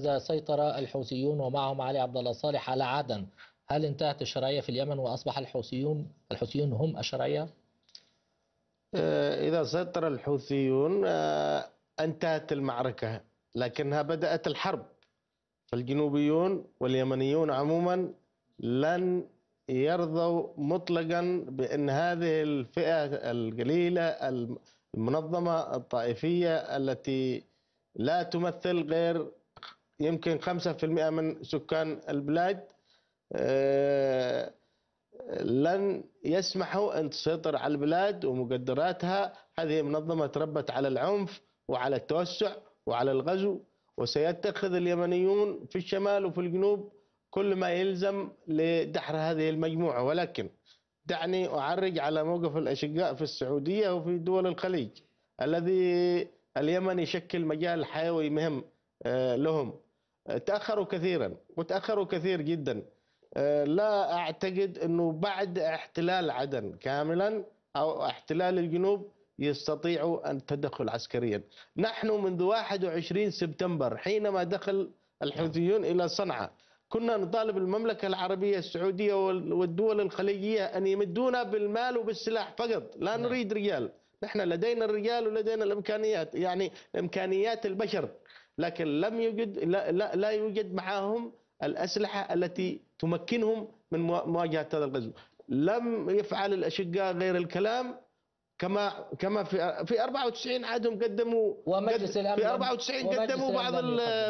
إذا سيطر الحوثيون ومعهم علي عبد الله صالح على عدن هل انتهت الشرعية في اليمن وأصبح الحوثيون الحوثيون هم الشرعية؟ آه، إذا سيطر الحوثيون آه، انتهت المعركة لكنها بدأت الحرب فالجنوبيون واليمنيون عموما لن يرضوا مطلقا بأن هذه الفئة القليلة المنظمة الطائفية التي لا تمثل غير يمكن 5% من سكان البلاد آه، لن يسمحوا أن تسيطر على البلاد ومقدراتها هذه منظمة تربت على العنف وعلى التوسع وعلى الغزو وسيتخذ اليمنيون في الشمال وفي الجنوب كل ما يلزم لدحر هذه المجموعة ولكن دعني أعرج على موقف الأشقاء في السعودية وفي دول الخليج الذي اليمن يشكل مجال حيوي مهم آه، لهم تاخروا كثيرا وتاخروا كثير جدا آه، لا اعتقد انه بعد احتلال عدن كاملا او احتلال الجنوب يستطيعوا ان تدخل عسكريا نحن منذ 21 سبتمبر حينما دخل الحوثيون الى صنعاء كنا نطالب المملكة العربية السعودية والدول الخليجية أن يمدونا بالمال وبالسلاح فقط لا نعم. نريد رجال نحن لدينا الرجال ولدينا الامكانيات يعني امكانيات البشر لكن لم يوجد لا, لا, لا يوجد معهم الاسلحه التي تمكنهم من مواجهه هذا الغزو لم يفعل الاشقاء غير الكلام كما كما في في 94 عادهم قدموا ومجلس الامن في 94 قدموا بعض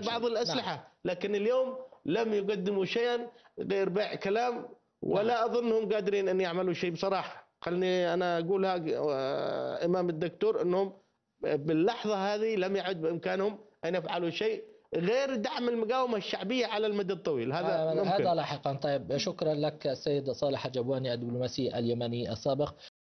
بعض الاسلحه نعم. لكن اليوم لم يقدموا شيئا غير بيع كلام ولا نعم. اظنهم قادرين ان يعملوا شيء بصراحه خلني انا اقولها آه، امام الدكتور انهم باللحظه هذه لم يعد بامكانهم ان يفعلوا شيء غير دعم المقاومه الشعبيه على المدى الطويل هذا آه ممكن. هذا لاحقا طيب شكرا لك السيد صالح الجبواني الدبلوماسي اليمني السابق